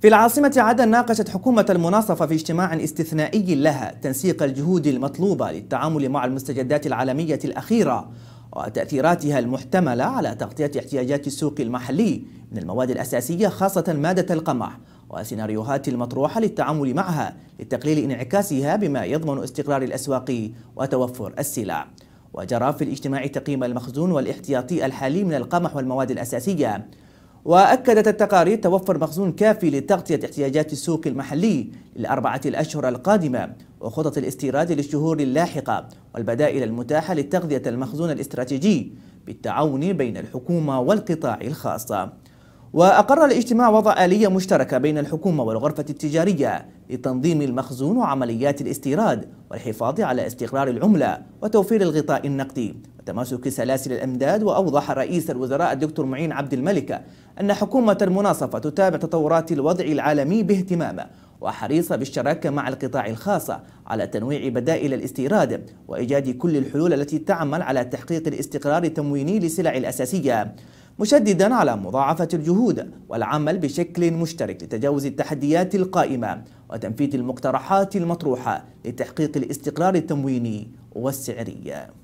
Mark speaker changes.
Speaker 1: في العاصمة عدن ناقشت حكومة المناصفة في اجتماع استثنائي لها تنسيق الجهود المطلوبة للتعامل مع المستجدات العالمية الأخيرة وتأثيراتها المحتملة على تغطية احتياجات السوق المحلي من المواد الأساسية خاصة مادة القمح والسيناريوهات المطروحة للتعامل معها لتقليل انعكاسها بما يضمن استقرار الأسواق وتوفر السلع وجرى في الاجتماع تقييم المخزون والاحتياطي الحالي من القمح والمواد الأساسية وأكدت التقارير توفر مخزون كافي لتغطية احتياجات السوق المحلي للأربعة الأشهر القادمة وخطط الاستيراد للشهور اللاحقة والبدائل المتاحة لتغذية المخزون الاستراتيجي بالتعاون بين الحكومة والقطاع الخاص وأقر الاجتماع وضع آلية مشتركة بين الحكومة والغرفة التجارية لتنظيم المخزون وعمليات الاستيراد والحفاظ على استقرار العملة وتوفير الغطاء النقدي وتماسك سلاسل الأمداد وأوضح رئيس الوزراء الدكتور معين عبد الملك أن حكومة المناصفة تتابع تطورات الوضع العالمي باهتمام وحريصة بالشراكة مع القطاع الخاص على تنويع بدائل الاستيراد وإيجاد كل الحلول التي تعمل على تحقيق الاستقرار التمويني للسلع الأساسية مشددا على مضاعفة الجهود والعمل بشكل مشترك لتجاوز التحديات القائمة وتنفيذ المقترحات المطروحة لتحقيق الاستقرار التمويني والسعري